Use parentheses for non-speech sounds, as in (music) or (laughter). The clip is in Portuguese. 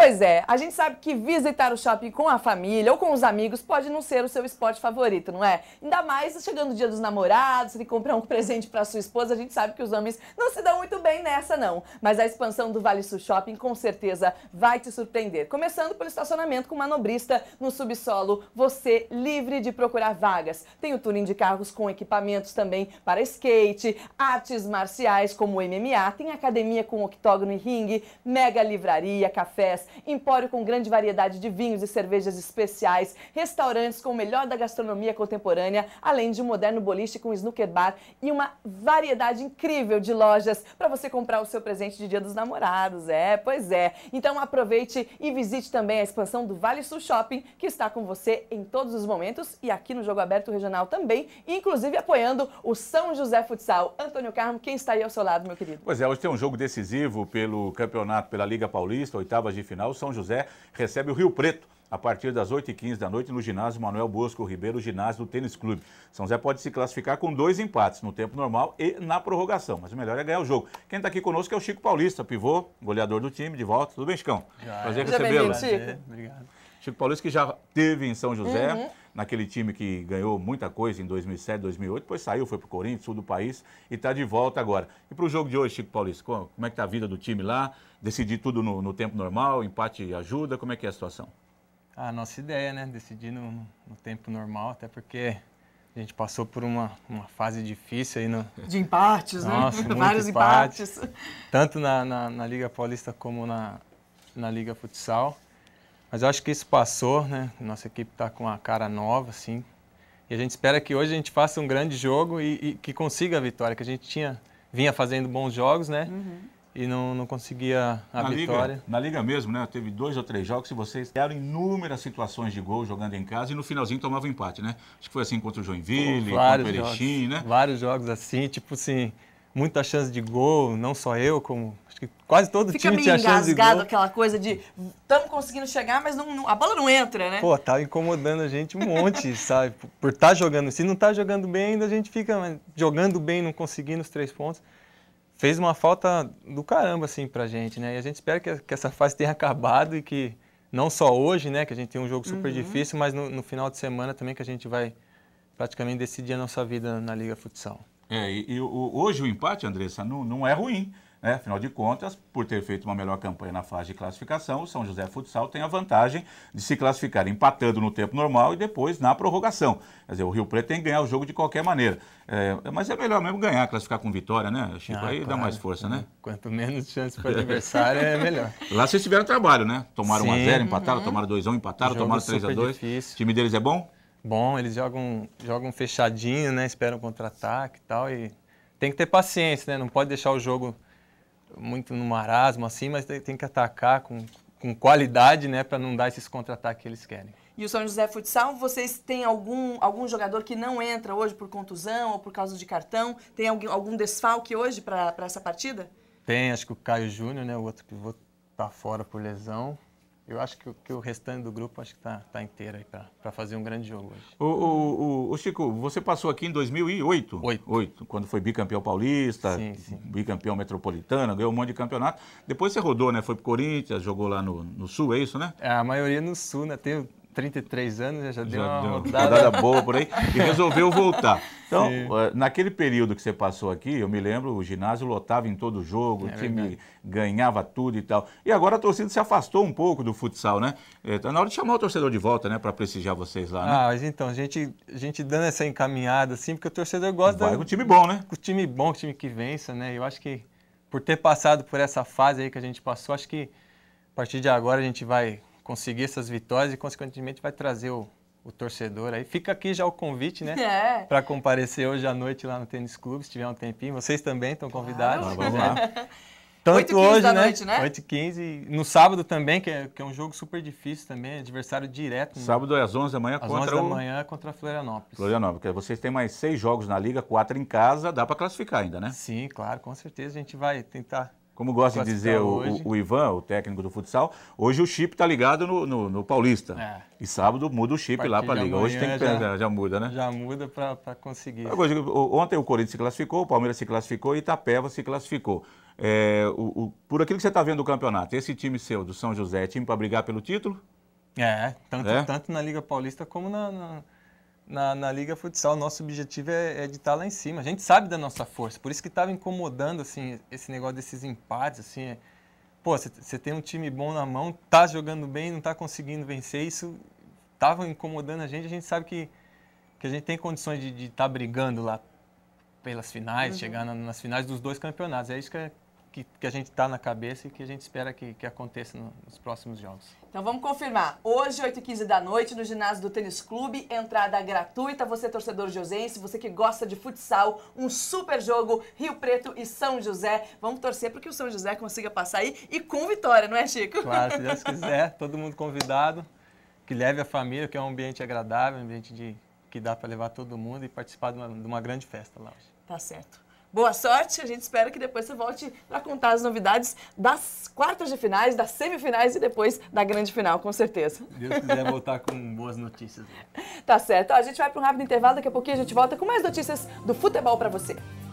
Pois é, a gente sabe que visitar o shopping com a família ou com os amigos pode não ser o seu esporte favorito, não é? Ainda mais chegando o dia dos namorados, se comprar um (laughs) presente para sua esposa, a gente sabe que os homens não se dão muito bem nessa não. Mas a expansão do Vale Sul Shopping com certeza vai te surpreender. Começando pelo estacionamento com manobrista no subsolo, você livre de procurar vagas. Tem o touring de carros com equipamentos também para skate, artes marciais como MMA, tem academia com octógono e ringue, mega livraria, cafés, empório com grande variedade de vinhos e cervejas especiais, restaurantes com o melhor da gastronomia contemporânea, além de um moderno boliche com snooker bar e uma variedade incrível de lojas para você comprar o seu presente de Dia dos Namorados. É, pois é. Então aproveite e visite também a expansão do Vale Sul Shopping, que está com você em todos os momentos e aqui no Jogo Aberto Regional também, inclusive apoiando o São José Futsal. Antônio Carmo, quem está aí ao seu lado, meu querido? Pois é, hoje tem um jogo decisivo pelo campeonato, pela Liga Paulista, oitavas de final o São José recebe o Rio Preto a partir das 8h15 da noite no ginásio Manuel Bosco Ribeiro, ginásio do Tênis Clube. São José pode se classificar com dois empates no tempo normal e na prorrogação, mas o melhor é ganhar o jogo. Quem está aqui conosco é o Chico Paulista, pivô, goleador do time, de volta. Tudo bem, Chicão? Prazer é. recebê-lo. Chico. Chico Paulista que já teve em São José. Uhum naquele time que ganhou muita coisa em 2007, 2008, depois saiu, foi para o Corinthians, sul do país e está de volta agora. E para o jogo de hoje, Chico Paulista, como é que está a vida do time lá? Decidir tudo no, no, tempo normal, empate ajuda, como é que é a situação? A nossa ideia, né? Decidir no, no tempo normal, até porque a gente passou por uma, uma fase difícil aí. No... De empates, né? Nossa, né? (laughs) Vários empates. empates. Tanto na, na, na, Liga Paulista como na, na Liga Futsal. Mas eu acho que isso passou, né? Nossa equipe está com uma cara nova, assim. E a gente espera que hoje a gente faça um grande jogo e, e que consiga a vitória, que a gente tinha vinha fazendo bons jogos, né? Uhum. E não, não conseguia a na vitória. Liga, na liga mesmo, né? Teve dois ou três jogos e vocês deram inúmeras situações de gol jogando em casa e no finalzinho tomava empate, né? Acho que foi assim contra o Joinville, contra o Erechim, né? Vários jogos assim, tipo assim, muita chance de gol, não só eu, como acho que quase todo Fica time tinha chance de gol. Fica meio engasgado aquela coisa de estamos conseguindo chegar, mas não, não, a bola não entra, né? Pô, tá incomodando a gente um monte, (laughs) sabe? Por estar tá jogando. Se não tá jogando bem ainda, a gente fica jogando bem, não conseguindo os três pontos. Fez uma falta do caramba, assim, pra gente, né? E a gente espera que, que essa fase tenha acabado e que não só hoje, né, que a gente tem um jogo super uhum. difícil, mas no, no final de semana também que a gente vai praticamente decidir a nossa vida na Liga Futsal. É, e, e hoje o empate, Andressa, não, não é ruim. Né? Afinal de contas, por ter feito uma melhor campanha na fase de classificação, o São José Futsal tem a vantagem de se classificar empatando no tempo normal e depois na prorrogação. Quer dizer, o Rio Preto tem que ganhar o jogo de qualquer maneira. É, mas é melhor mesmo ganhar, classificar com vitória, né, Chico? Ah, aí claro. dá mais força, né? (laughs) Quanto menos chance para o adversário, é melhor. (laughs) Lá vocês tiveram trabalho, né? Tomaram 1x0, empataram, uhum. tomaram 2x1, empataram, tomaram 3x2. O time deles é bom? bom, eles jogam, jogam fechadinho, né? Esperam contra-ataque e tal. E tem que ter paciência, né? Não pode deixar o jogo muito no marasmo assim, mas tem que atacar com, com qualidade, né? Para não dar esses contra-ataques que eles querem. E o São José Futsal, vocês têm algum, algum jogador que não entra hoje por contusão ou por causa de cartão? Tem algum, algum desfalque hoje para essa partida? Tem, acho que o Caio Júnior, né? O outro pivô tá fora por lesão. Eu acho que, que, o restante do grupo acho que está tá inteiro aí para fazer um grande jogo hoje. O, o, o, Chico, você passou aqui em 2008? Oito. Oito, quando foi bicampeão paulista, sim, sim. bicampeão metropolitano, ganhou um monte de campeonato. Depois você rodou, né? Foi o Corinthians, jogou lá no, no Sul, é isso, né? É, a maioria no Sul, né? Tenho 33 anos, já, já deu uma rodada. rodada boa por aí e resolveu voltar. (laughs) Então, Sim. Eh, naquele período que você passou aqui, eu me lembro, o ginásio lotava em todo jogo, é o time verdade. ganhava tudo e tal. E agora a torcida se afastou um pouco do futsal, né? Está eh, na hora de chamar o torcedor de volta, né, para prestigiar vocês lá, né? Ah, mas então, a gente, a gente dando essa encaminhada, assim, porque o torcedor gosta... Vai com o time bom, né? Com o time bom, o time que vença, né? Eu acho que por ter passado por essa fase aí que a gente passou, acho que a partir de agora a gente vai conseguir essas vitórias e, consequentemente, vai trazer o o torcedor aí. Fica aqui já o convite, né? (laughs) É. Para comparecer hoje à noite lá no Tênis Clube, se tiver um tempinho. Vocês também estão convidados. Claro. Ah, vamos lá. (laughs) Tanto 8 hoje, da né? Noite, né? 8 15 No sábado também, que é, que é um jogo super difícil também, adversário direto. Né? Sábado é às 11 da manhã às contra 11 da o... manhã contra Florianópolis. Florianópolis, porque vocês têm mais seis jogos na Liga, quatro em casa, dá para classificar ainda, né? Sim, claro, com certeza a gente vai tentar como gosta de dizer o, o, Ivan, o técnico do futsal, hoje o chip está ligado no, no, no Paulista. É. E sábado muda o chip lá para a Liga. Hoje tem que, já, já muda, né? Já muda para conseguir. Hoje, ontem o Corinthians se classificou, o Palmeiras se classificou e Itapeva se classificou. É, o, o, por aquilo que você está vendo do campeonato, esse time seu, do São José, é time para brigar pelo título? É tanto, é, tanto, na Liga Paulista como na... na na, na Liga Futsal. Nosso objetivo é, é de estar tá lá em cima. A gente sabe da nossa força, por isso que estava incomodando assim esse negócio desses empates, assim. É, pô, você tem um time bom na mão, tá jogando bem, não tá conseguindo vencer, isso estava incomodando a gente. A gente sabe que, que a gente tem condições de estar tá brigando lá pelas finais, uhum. chegar na, nas finais dos dois campeonatos. É isso que, é, que, que a gente está na cabeça e que a gente espera que, que aconteça no, nos próximos jogos. Então vamos confirmar. Hoje, 8h15 da noite, no ginásio do Tênis Clube, entrada gratuita. Você, torcedor josense, você que gosta de futsal, um super jogo, Rio Preto e São José. Vamos torcer para que o São José consiga passar aí e com vitória, não é, Chico? Claro, se Deus (laughs) quiser, todo mundo convidado, que leve a família, que é um ambiente agradável, um ambiente de, que dá para levar todo mundo e participar de uma, de uma grande festa lá hoje. Tá certo. Boa sorte, a gente espera que depois você volte para contar as novidades das quartas de finais, das semifinais e depois da grande final, com certeza. Deus quiser voltar com boas notícias. Tá certo. Ó, a gente vai para um rápido intervalo, daqui a pouquinho a gente volta com mais notícias do futebol para você.